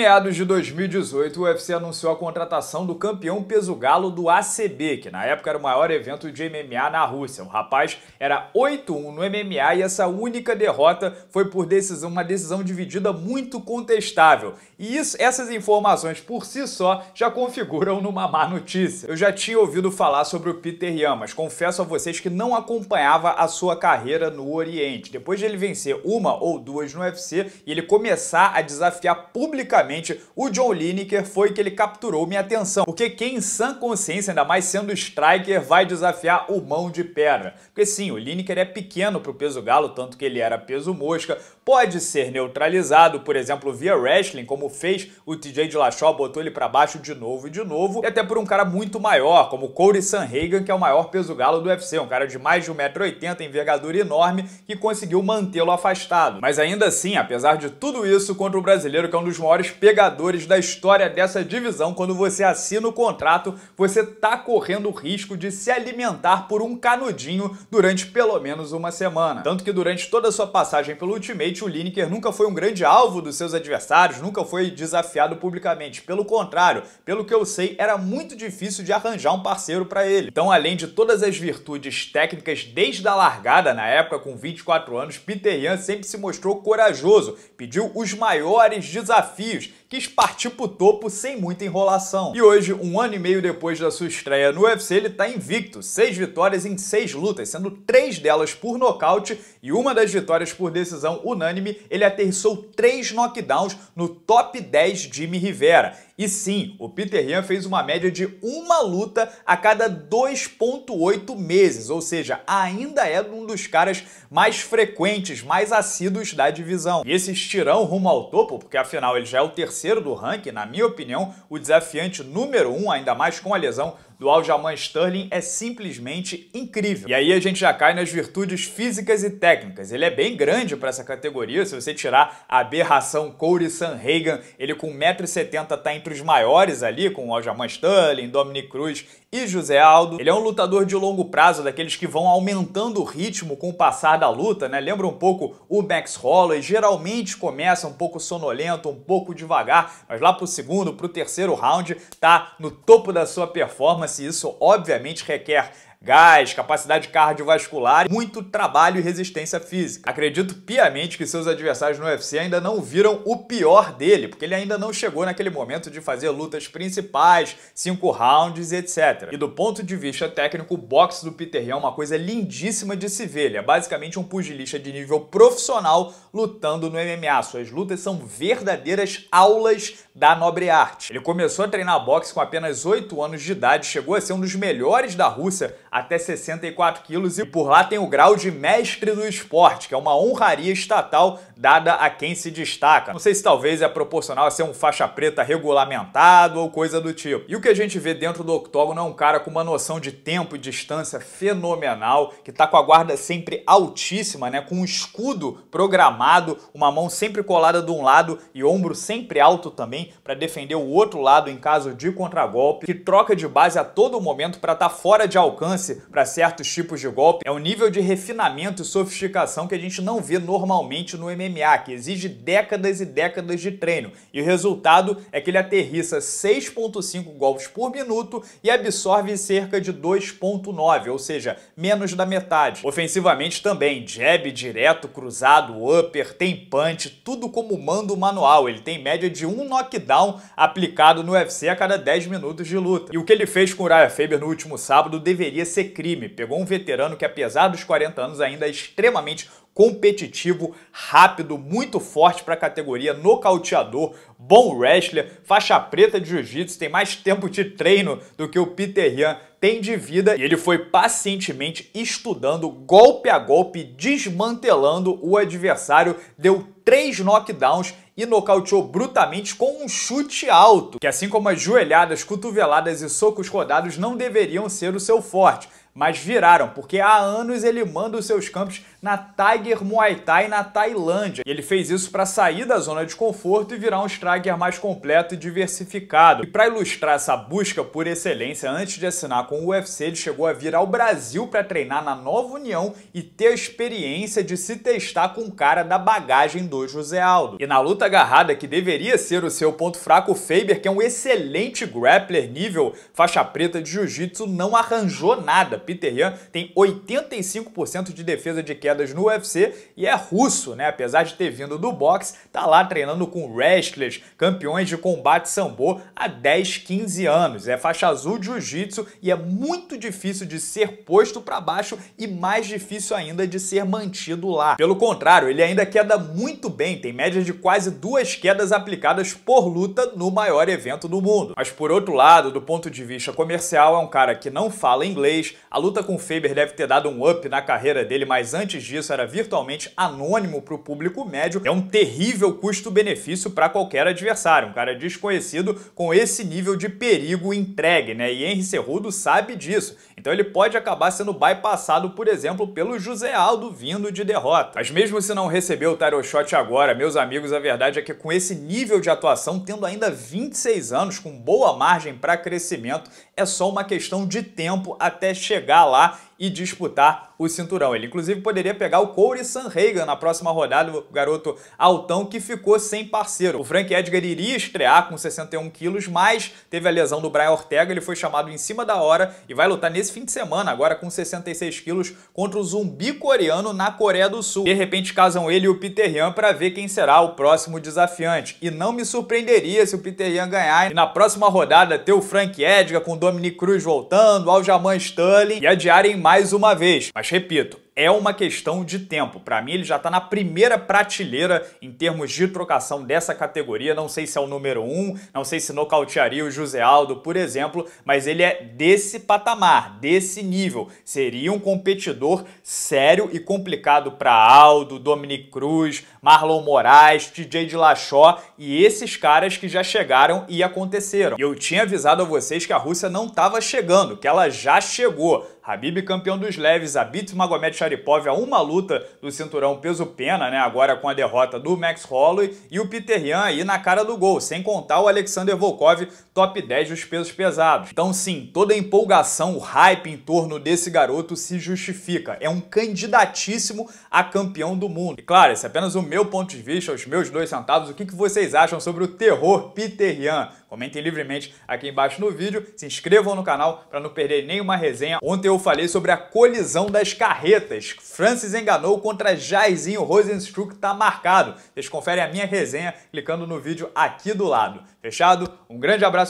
meados de 2018, o UFC anunciou a contratação do campeão peso galo do ACB, que na época era o maior evento de MMA na Rússia. O rapaz era 8-1 no MMA e essa única derrota foi por decisão, uma decisão dividida muito contestável. E isso, essas informações por si só já configuram numa má notícia. Eu já tinha ouvido falar sobre o Peter Yan, mas confesso a vocês que não acompanhava a sua carreira no Oriente. Depois de ele vencer uma ou duas no UFC e ele começar a desafiar publicamente o John Lineker, foi que ele capturou minha atenção. Porque quem em sã consciência, ainda mais sendo striker, vai desafiar o mão de pedra? Porque sim, o Lineker é pequeno pro peso galo, tanto que ele era peso mosca, pode ser neutralizado, por exemplo, via wrestling, como fez o TJ de Dillashaw, botou ele para baixo de novo e de novo, e até por um cara muito maior, como Corey Sanhagen, que é o maior peso galo do UFC, um cara de mais de 1,80m, envergadura enorme, que conseguiu mantê-lo afastado. Mas ainda assim, apesar de tudo isso, contra o brasileiro, que é um dos maiores pegadores da história dessa divisão. Quando você assina o contrato, você tá correndo o risco de se alimentar por um canudinho durante pelo menos uma semana. Tanto que durante toda a sua passagem pelo Ultimate, o Lineker nunca foi um grande alvo dos seus adversários, nunca foi desafiado publicamente. Pelo contrário, pelo que eu sei, era muito difícil de arranjar um parceiro para ele. Então, além de todas as virtudes técnicas desde a largada, na época com 24 anos, Peter Yan sempre se mostrou corajoso, pediu os maiores desafios Rios, quis partir pro topo sem muita enrolação. E hoje, um ano e meio depois da sua estreia no UFC, ele tá invicto, seis vitórias em seis lutas, sendo três delas por nocaute e uma das vitórias por decisão unânime, ele aterrissou três knockdowns no top 10 Jimmy Rivera. E sim, o Peter Yan fez uma média de uma luta a cada 2,8 meses, ou seja, ainda é um dos caras mais frequentes, mais assíduos da divisão. E esse estirão rumo ao topo, porque afinal ele já é o terceiro do ranking, na minha opinião, o desafiante número um, ainda mais com a lesão do Aljamain Sterling é simplesmente incrível. E aí a gente já cai nas virtudes físicas e técnicas. Ele é bem grande para essa categoria, se você tirar a aberração Corey Sanhagen, ele com 1,70m está entre os maiores ali, com o Aljamain Sterling, Dominic Cruz e José Aldo. Ele é um lutador de longo prazo, daqueles que vão aumentando o ritmo com o passar da luta, né? Lembra um pouco o Max Holloway, geralmente começa um pouco sonolento, um pouco devagar, mas lá pro segundo, pro terceiro round, tá no topo da sua performance isso obviamente requer gás, capacidade cardiovascular, muito trabalho e resistência física. Acredito piamente que seus adversários no UFC ainda não viram o pior dele, porque ele ainda não chegou naquele momento de fazer lutas principais, cinco rounds, etc. E do ponto de vista técnico, o boxe do Peter Young é uma coisa lindíssima de se ver. Ele é basicamente um pugilista de nível profissional lutando no MMA. Suas lutas são verdadeiras aulas da nobre arte. Ele começou a treinar boxe com apenas 8 anos de idade, chegou a ser um dos melhores da Rússia até 64 quilos e por lá tem o grau de mestre do esporte, que é uma honraria estatal dada a quem se destaca. Não sei se talvez é proporcional a ser um faixa preta regulamentado ou coisa do tipo. E o que a gente vê dentro do octógono é um cara com uma noção de tempo e distância fenomenal, que tá com a guarda sempre altíssima, né, com um escudo programado, uma mão sempre colada de um lado e ombro sempre alto também para defender o outro lado em caso de contragolpe, que troca de base a todo momento para estar tá fora de alcance para certos tipos de golpe é o nível de refinamento e sofisticação que a gente não vê normalmente no MMA, que exige décadas e décadas de treino. E o resultado é que ele aterrissa 6,5 golpes por minuto e absorve cerca de 2,9, ou seja, menos da metade. Ofensivamente também, jab direto, cruzado, upper, tem punch, tudo como mando manual. Ele tem média de um knockdown aplicado no UFC a cada 10 minutos de luta. E o que ele fez com o Raya Faber no último sábado deveria ser crime. Pegou um veterano que, apesar dos 40 anos, ainda é extremamente competitivo, rápido, muito forte para a categoria, nocauteador, bom wrestler, faixa preta de jiu-jitsu, tem mais tempo de treino do que o Peter Ian tem de vida e ele foi pacientemente estudando golpe a golpe, desmantelando o adversário, deu três knockdowns e nocauteou brutamente com um chute alto, que assim como as joelhadas, cotoveladas e socos rodados não deveriam ser o seu forte mas viraram, porque há anos ele manda os seus campos na Tiger Muay Thai na Tailândia. E ele fez isso para sair da zona de conforto e virar um striker mais completo e diversificado. E para ilustrar essa busca por excelência, antes de assinar com o UFC, ele chegou a vir ao Brasil para treinar na Nova União e ter a experiência de se testar com o cara da bagagem do José Aldo. E na luta agarrada, que deveria ser o seu ponto fraco, o Faber, que é um excelente grappler nível faixa preta de jiu-jitsu, não arranjou nada Peter Yan tem 85% de defesa de quedas no UFC e é russo, né? Apesar de ter vindo do boxe, tá lá treinando com wrestlers, campeões de combate sambo há 10, 15 anos. É faixa azul de jiu-jitsu e é muito difícil de ser posto para baixo e mais difícil ainda de ser mantido lá. Pelo contrário, ele ainda queda muito bem, tem média de quase duas quedas aplicadas por luta no maior evento do mundo. Mas por outro lado, do ponto de vista comercial, é um cara que não fala inglês, a luta com Faber deve ter dado um up na carreira dele, mas antes disso era virtualmente anônimo para o público médio. É um terrível custo-benefício para qualquer adversário, um cara desconhecido com esse nível de perigo entregue, né? E Henry Cerrudo sabe disso. Então ele pode acabar sendo bypassado, por exemplo, pelo José Aldo vindo de derrota. Mas mesmo se não receber o title shot agora, meus amigos, a verdade é que com esse nível de atuação, tendo ainda 26 anos, com boa margem para crescimento, é só uma questão de tempo até chegar chegar lá e disputar o cinturão. Ele, inclusive, poderia pegar o Corey Sanhagen na próxima rodada, o garoto altão que ficou sem parceiro. O Frank Edgar iria estrear com 61 quilos, mas teve a lesão do Brian Ortega, ele foi chamado em cima da hora e vai lutar nesse fim de semana, agora com 66 quilos, contra o zumbi coreano na Coreia do Sul. De repente, casam ele e o Peter Yan para ver quem será o próximo desafiante. E não me surpreenderia se o Peter Yan ganhar e na próxima rodada ter o Frank Edgar com o Dominic Cruz voltando, Aljamain Sterling e adiarem mais mais uma vez. Mas repito, é uma questão de tempo. Para mim, ele já está na primeira prateleira em termos de trocação dessa categoria. Não sei se é o número um, não sei se nocautearia o José Aldo, por exemplo, mas ele é desse patamar, desse nível. Seria um competidor sério e complicado para Aldo, Dominic Cruz, Marlon Moraes, TJ Dilachó e esses caras que já chegaram e aconteceram. Eu tinha avisado a vocês que a Rússia não estava chegando, que ela já chegou Habib campeão dos leves, Abit Magomed Sharipov a uma luta do cinturão peso pena, né? Agora com a derrota do Max Holloway e o Peter Yan aí na cara do gol, sem contar o Alexander Volkov top 10 dos pesos pesados. Então sim, toda a empolgação, o hype em torno desse garoto se justifica. É um candidatíssimo a campeão do mundo. E claro, esse é apenas o meu ponto de vista, os meus dois centavos. O que vocês acham sobre o terror Peterian? Comentem livremente aqui embaixo no vídeo, se inscrevam no canal para não perder nenhuma resenha. Ontem eu falei sobre a colisão das carretas. Francis enganou contra Jairzinho Rosenstruck tá marcado. Vocês conferem a minha resenha clicando no vídeo aqui do lado. Fechado? Um grande abraço